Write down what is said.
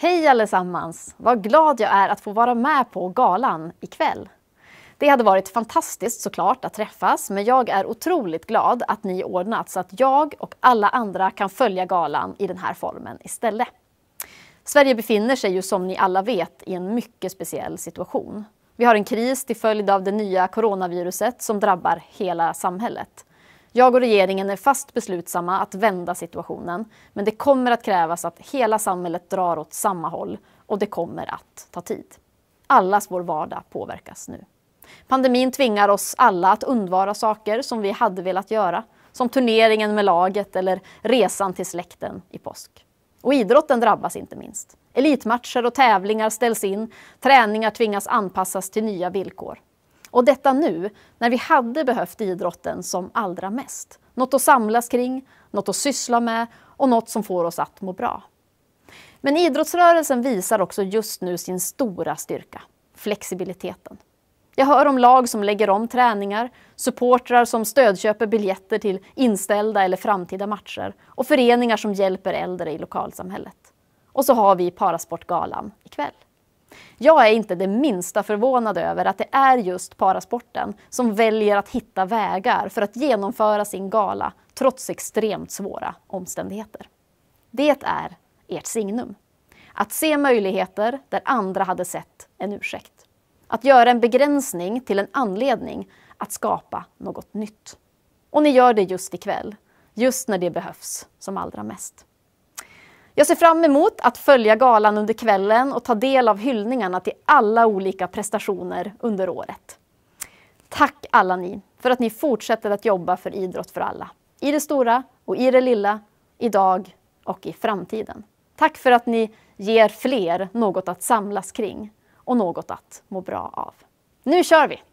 Hej allesammans! Vad glad jag är att få vara med på galan ikväll. Det hade varit fantastiskt såklart att träffas, men jag är otroligt glad att ni ordnat så att jag och alla andra kan följa galan i den här formen istället. Sverige befinner sig ju som ni alla vet i en mycket speciell situation. Vi har en kris till följd av det nya coronaviruset som drabbar hela samhället. Jag och regeringen är fast beslutsamma att vända situationen, men det kommer att krävas att hela samhället drar åt samma håll och det kommer att ta tid. Allas vår vardag påverkas nu. Pandemin tvingar oss alla att undvara saker som vi hade velat göra, som turneringen med laget eller resan till släkten i påsk. Och idrotten drabbas inte minst. Elitmatcher och tävlingar ställs in, träningar tvingas anpassas till nya villkor. Och detta nu, när vi hade behövt idrotten som allra mest. Något att samlas kring, något att syssla med och något som får oss att må bra. Men idrottsrörelsen visar också just nu sin stora styrka, flexibiliteten. Jag hör om lag som lägger om träningar, supportrar som stödköper biljetter till inställda eller framtida matcher och föreningar som hjälper äldre i lokalsamhället. Och så har vi Parasportgalan ikväll. Jag är inte det minsta förvånad över att det är just parasporten som väljer att hitta vägar för att genomföra sin gala trots extremt svåra omständigheter. Det är ert signum. Att se möjligheter där andra hade sett en ursäkt. Att göra en begränsning till en anledning att skapa något nytt. Och ni gör det just ikväll, just när det behövs som allra mest. Jag ser fram emot att följa galan under kvällen och ta del av hyllningarna till alla olika prestationer under året. Tack alla ni för att ni fortsätter att jobba för idrott för alla. I det stora och i det lilla, idag och i framtiden. Tack för att ni ger fler något att samlas kring och något att må bra av. Nu kör vi!